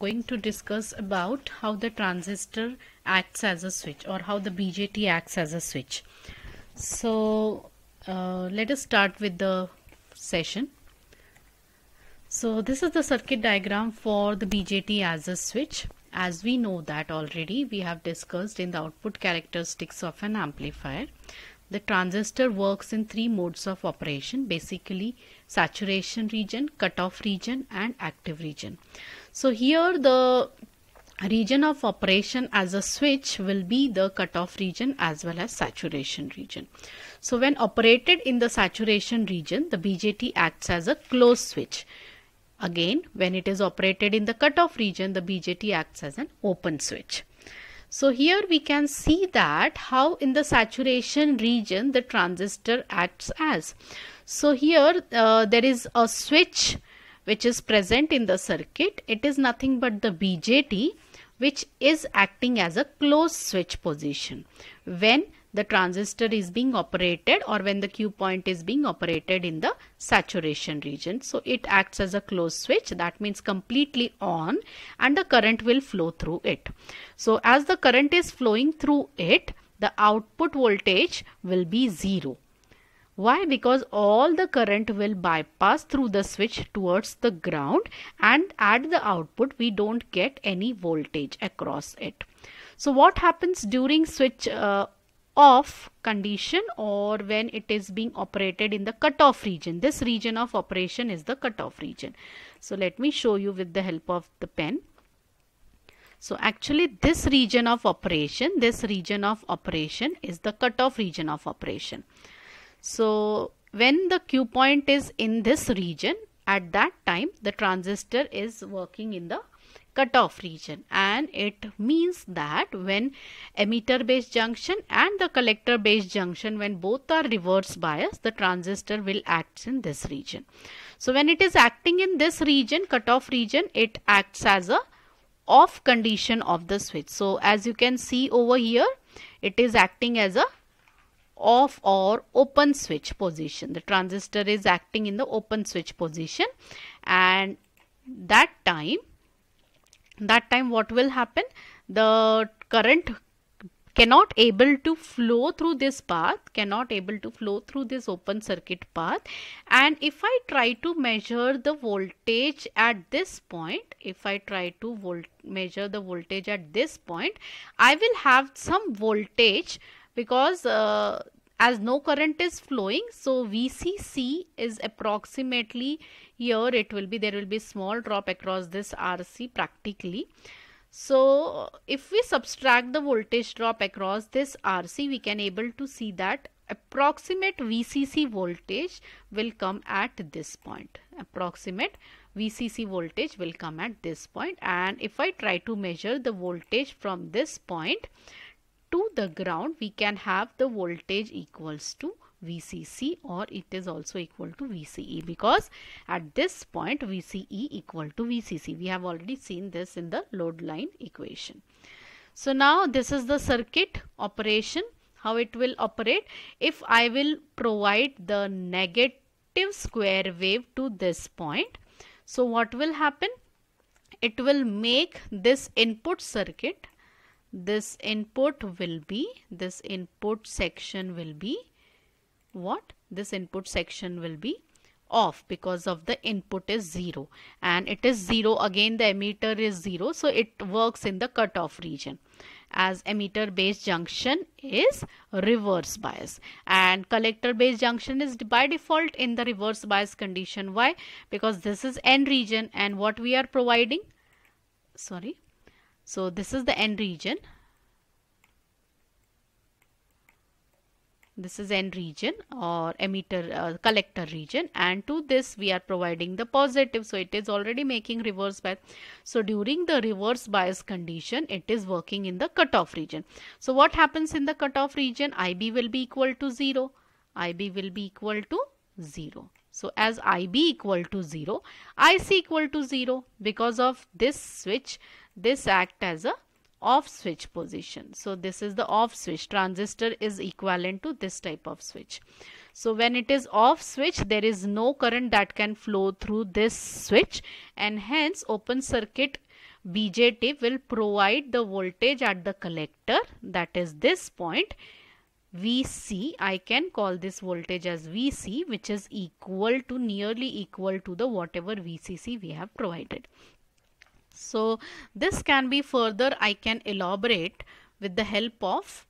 going to discuss about how the transistor acts as a switch or how the BJT acts as a switch. So uh, let us start with the session. So this is the circuit diagram for the BJT as a switch. As we know that already we have discussed in the output characteristics of an amplifier. The transistor works in three modes of operation basically saturation region, cutoff region and active region. So here the region of operation as a switch will be the cutoff region as well as saturation region. So when operated in the saturation region, the BJT acts as a closed switch. Again, when it is operated in the cutoff region, the BJT acts as an open switch. So here we can see that how in the saturation region the transistor acts as. So here uh, there is a switch which is present in the circuit. It is nothing but the BJT which is acting as a closed switch position. When the transistor is being operated or when the Q point is being operated in the saturation region. So it acts as a closed switch that means completely on and the current will flow through it. So as the current is flowing through it, the output voltage will be zero. Why? Because all the current will bypass through the switch towards the ground and at the output we don't get any voltage across it. So what happens during switch uh, of condition or when it is being operated in the cutoff region. This region of operation is the cutoff region. So let me show you with the help of the pen. So actually this region of operation, this region of operation is the cutoff region of operation. So when the Q point is in this region, at that time the transistor is working in the cutoff region and it means that when emitter base junction and the collector base junction when both are reverse bias, the transistor will act in this region. So when it is acting in this region cutoff region it acts as a off condition of the switch. So as you can see over here it is acting as a off or open switch position. The transistor is acting in the open switch position and that time that time what will happen the current cannot able to flow through this path cannot able to flow through this open circuit path and if I try to measure the voltage at this point if I try to measure the voltage at this point I will have some voltage because uh, as no current is flowing so VCC is approximately here it will be there will be small drop across this RC practically so if we subtract the voltage drop across this RC we can able to see that approximate VCC voltage will come at this point approximate VCC voltage will come at this point and if I try to measure the voltage from this point point to the ground we can have the voltage equals to VCC or it is also equal to VCE because at this point VCE equal to VCC. We have already seen this in the load line equation. So now this is the circuit operation how it will operate if I will provide the negative square wave to this point. So what will happen? It will make this input circuit this input will be this input section will be what this input section will be off because of the input is 0 and it is 0 again the emitter is 0 so it works in the cutoff region as emitter base junction is reverse bias and collector base junction is by default in the reverse bias condition why because this is n region and what we are providing sorry so this is the end region. This is end region or emitter uh, collector region and to this we are providing the positive. So it is already making reverse bias. So during the reverse bias condition it is working in the cutoff region. So what happens in the cutoff region? IB will be equal to 0. IB will be equal to 0. So as IB equal to 0, IC equal to 0 because of this switch this act as a off switch position. So this is the off switch. Transistor is equivalent to this type of switch. So when it is off switch, there is no current that can flow through this switch and hence open circuit BJT will provide the voltage at the collector that is this point VC. I can call this voltage as VC which is equal to nearly equal to the whatever VCC we have provided. So this can be further I can elaborate with the help of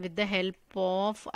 with the help of